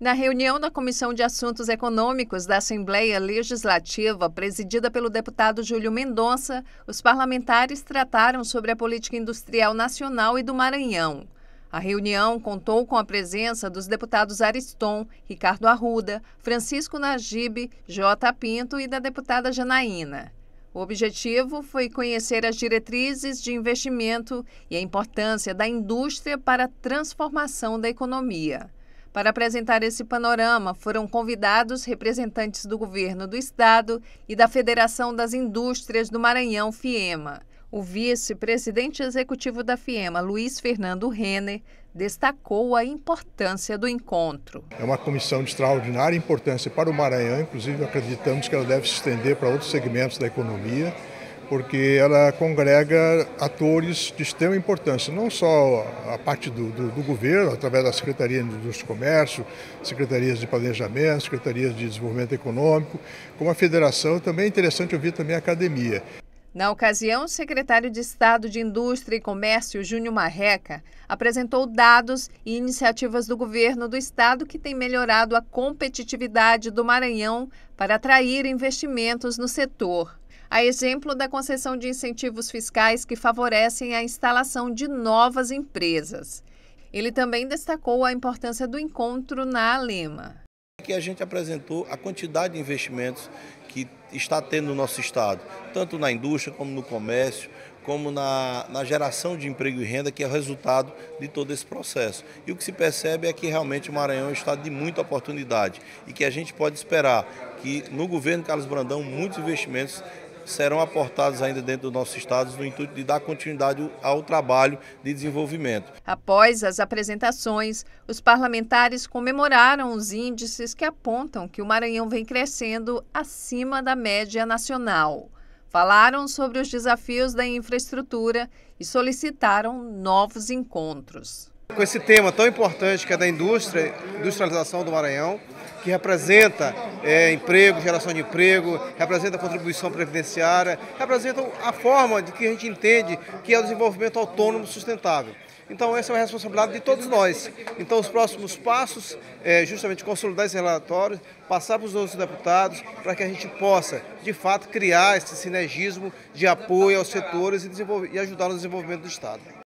Na reunião da Comissão de Assuntos Econômicos da Assembleia Legislativa, presidida pelo deputado Júlio Mendonça, os parlamentares trataram sobre a política industrial nacional e do Maranhão. A reunião contou com a presença dos deputados Ariston, Ricardo Arruda, Francisco Najib, J. Pinto e da deputada Janaína. O objetivo foi conhecer as diretrizes de investimento e a importância da indústria para a transformação da economia. Para apresentar esse panorama, foram convidados representantes do governo do estado e da Federação das Indústrias do Maranhão, FIEMA. O vice-presidente executivo da FIEMA, Luiz Fernando Renner, destacou a importância do encontro. É uma comissão de extraordinária importância para o Maranhão, inclusive acreditamos que ela deve se estender para outros segmentos da economia porque ela congrega atores de extrema importância, não só a parte do, do, do governo, através da Secretaria de Indústria e Comércio, Secretarias de Planejamento, Secretarias de Desenvolvimento Econômico, como a Federação, também é interessante ouvir também a Academia. Na ocasião, o secretário de Estado de Indústria e Comércio, Júnior Marreca, apresentou dados e iniciativas do governo do estado que tem melhorado a competitividade do Maranhão para atrair investimentos no setor. A exemplo da concessão de incentivos fiscais que favorecem a instalação de novas empresas. Ele também destacou a importância do encontro na Alema que a gente apresentou a quantidade de investimentos que está tendo no nosso estado, tanto na indústria como no comércio, como na, na geração de emprego e renda, que é o resultado de todo esse processo. E o que se percebe é que realmente o Maranhão é um estado de muita oportunidade e que a gente pode esperar que no governo Carlos Brandão muitos investimentos serão aportados ainda dentro do nosso estado no intuito de dar continuidade ao trabalho de desenvolvimento. Após as apresentações, os parlamentares comemoraram os índices que apontam que o Maranhão vem crescendo acima da média nacional. Falaram sobre os desafios da infraestrutura e solicitaram novos encontros. Com esse tema tão importante que é da indústria, industrialização do Maranhão, que representa é, emprego, geração de emprego, representa contribuição previdenciária, representa a forma de que a gente entende que é o desenvolvimento autônomo sustentável. Então, essa é uma responsabilidade de todos nós. Então, os próximos passos é justamente consolidar esse relatórios, passar para os nossos deputados, para que a gente possa, de fato, criar esse sinergismo de apoio aos setores e, e ajudar no desenvolvimento do Estado.